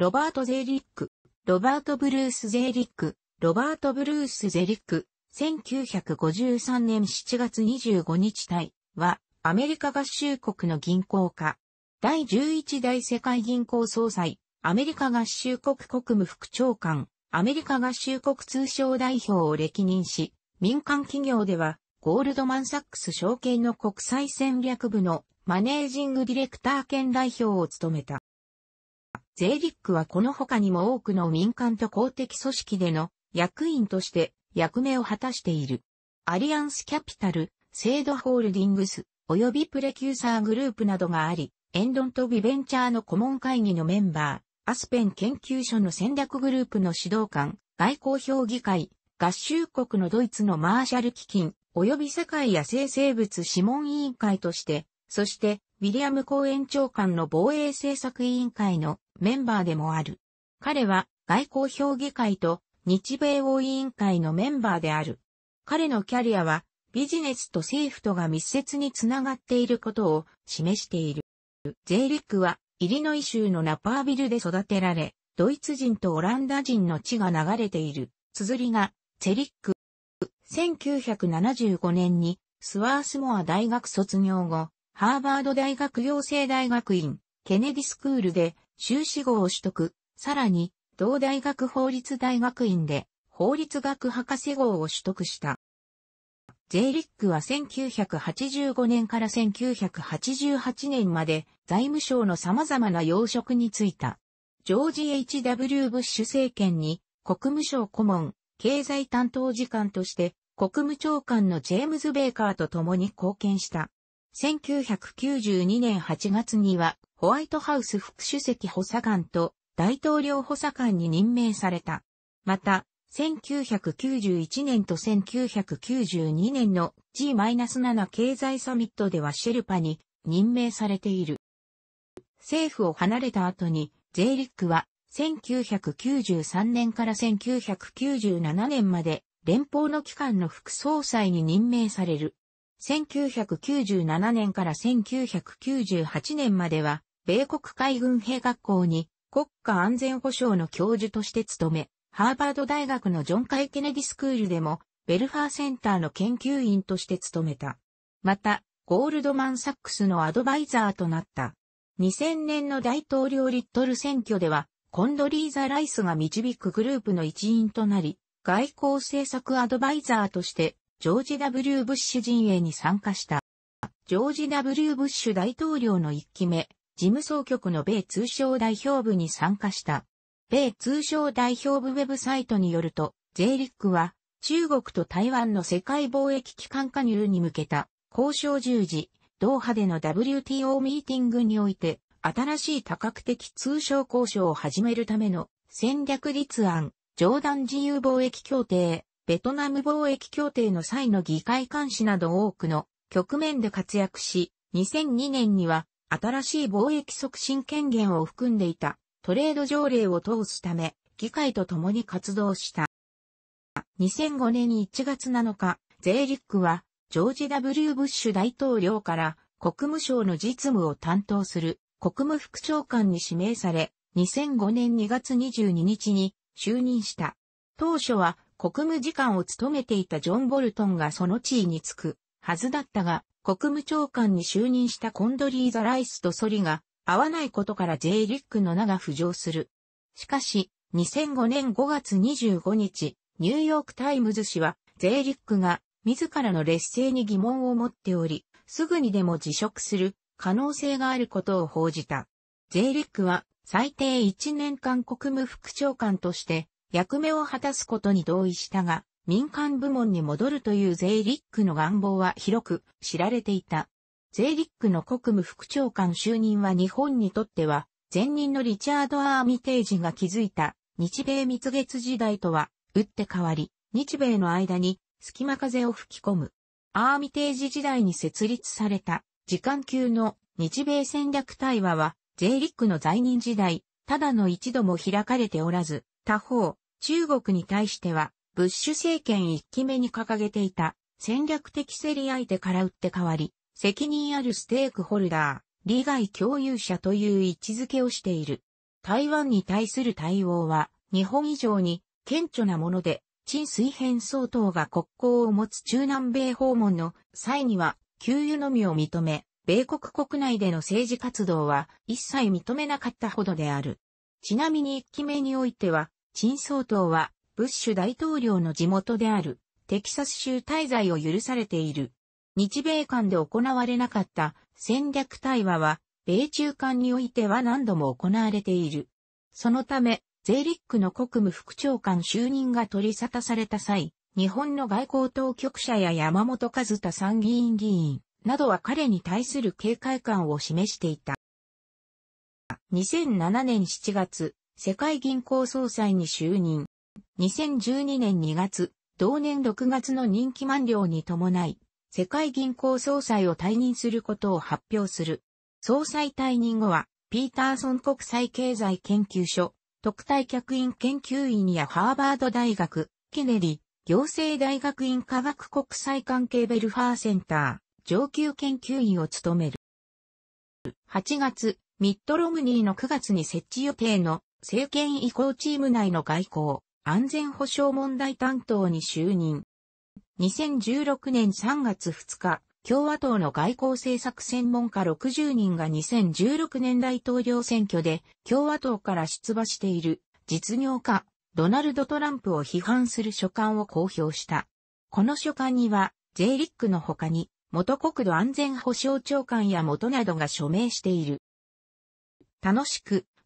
ロバート・ゼリック、ロバート・ブルース・ゼリック、ロバート・ブルース・ゼリック、1953年7月25日体は、アメリカ合衆国の銀行家。第11代世界銀行総裁、アメリカ合衆国国務副長官、アメリカ合衆国通商代表を歴任し、民間企業では、ゴールドマンサックス証券の国際戦略部のマネージングディレクター兼代表を務めた。ゼーリックはこの他にも多くの民間と公的組織での役員として役目を果たしている。アリアンスキャピタル、制度ホールディングス、及びプレキューサーグループなどがあり、エンドントビベンチャーの顧問会議のメンバー、アスペン研究所の戦略グループの指導官、外交評議会、合衆国のドイツのマーシャル基金、及び世界野生生物諮問委員会として、そして、ウィリアム公園長官の防衛政策委員会のメンバーでもある。彼は外交評議会と日米王委員会のメンバーである。彼のキャリアはビジネスと政府とが密接につながっていることを示している。ゼーリックはイリノイ州のナパービルで育てられ、ドイツ人とオランダ人の血が流れている。綴りがゼリック。1975年にスワースモア大学卒業後、ハーバード大学養成大学院、ケネディスクールで修士号を取得、さらに、同大学法律大学院で法律学博士号を取得した。J リックは1985年から1988年まで財務省の様々な要職に就いた。ジョージ・ H.W. ブッシュ政権に国務省顧問、経済担当次官として国務長官のジェームズ・ベーカーと共に貢献した。1992年8月にはホワイトハウス副主席補佐官と大統領補佐官に任命された。また、1991年と1992年の G-7 経済サミットではシェルパに任命されている。政府を離れた後に、ゼーリックは1993年から1997年まで連邦の機関の副総裁に任命される。1997年から1998年までは、米国海軍兵学校に国家安全保障の教授として務め、ハーバード大学のジョン・カイ・ケネディスクールでも、ベルファーセンターの研究員として務めた。また、ゴールドマン・サックスのアドバイザーとなった。2000年の大統領リットル選挙では、コンドリーザ・ライスが導くグループの一員となり、外交政策アドバイザーとしてジョージ・ W・ ブッシュ陣営に参加した。ジョージ・ W・ ブッシュ大統領の1期目、事務総局の米通商代表部に参加した。米通商代表部ウェブサイトによると、イリックは中国と台湾の世界貿易機関加入に向けた交渉従事、ドーハでの WTO ミーティングにおいて、新しい多角的通商交渉を始めるための戦略立案、上段自由貿易協定、ベトナム貿易協定の際の議会監視など多くの局面で活躍し、2002年には新しい貿易促進権限を含んでいたトレード条例を通すため、議会と共に活動した。2005年1月7日、ゼーリックは、ジョージ・ W・ ブッシュ大統領から国務省の実務を担当する国務副長官に指名され、2005年2月22日に就任した。当初は国務次官を務めていたジョン・ボルトンがその地位につくはずだったが、国務長官に就任したコンドリーザ・ライスとソリが合わないことから J リックの名が浮上する。しかし、2005年5月25日、ニューヨークタイムズ氏は、J リックが自らの劣勢に疑問を持っており、すぐにでも辞職する可能性があることを報じた。J リックは最低1年間国務副長官として役目を果たすことに同意したが、民間部門に戻るというゼイリックの願望は広く知られていた。ゼイリックの国務副長官就任は日本にとっては、前任のリチャード・アーミテージが築いた日米蜜月時代とは打って変わり、日米の間に隙間風を吹き込む。アーミテージ時代に設立された時間級の日米戦略対話は、ゼイリックの在任時代、ただの一度も開かれておらず、他方、中国に対しては、ブッシュ政権一期目に掲げていた戦略的競り相手から打って変わり、責任あるステークホルダー、利害共有者という位置づけをしている。台湾に対する対応は、日本以上に顕著なもので、陳水変総統が国交を持つ中南米訪問の際には、給油のみを認め、米国国内での政治活動は一切認めなかったほどである。ちなみに一期目においては、陳総統は、ブッシュ大統領の地元である、テキサス州滞在を許されている。日米間で行われなかった戦略対話は、米中間においては何度も行われている。そのため、ゼリックの国務副長官就任が取り沙汰された際、日本の外交当局者や山本和太参議院議員などは彼に対する警戒感を示していた。2007年7月、世界銀行総裁に就任。2012年2月、同年6月の任期満了に伴い、世界銀行総裁を退任することを発表する。総裁退任後は、ピーターソン国際経済研究所、特待客員研究員やハーバード大学、ケネリ、行政大学院科学国際関係ベルファーセンター、上級研究員を務める。8月、ミッドロムニーの9月に設置予定の政権移行チーム内の外交、安全保障問題担当に就任。2016年3月2日、共和党の外交政策専門家60人が2016年大統領選挙で共和党から出馬している実業家ドナルド・トランプを批判する書簡を公表した。この書簡には J リックの他に元国土安全保障長官や元などが署名している。楽しく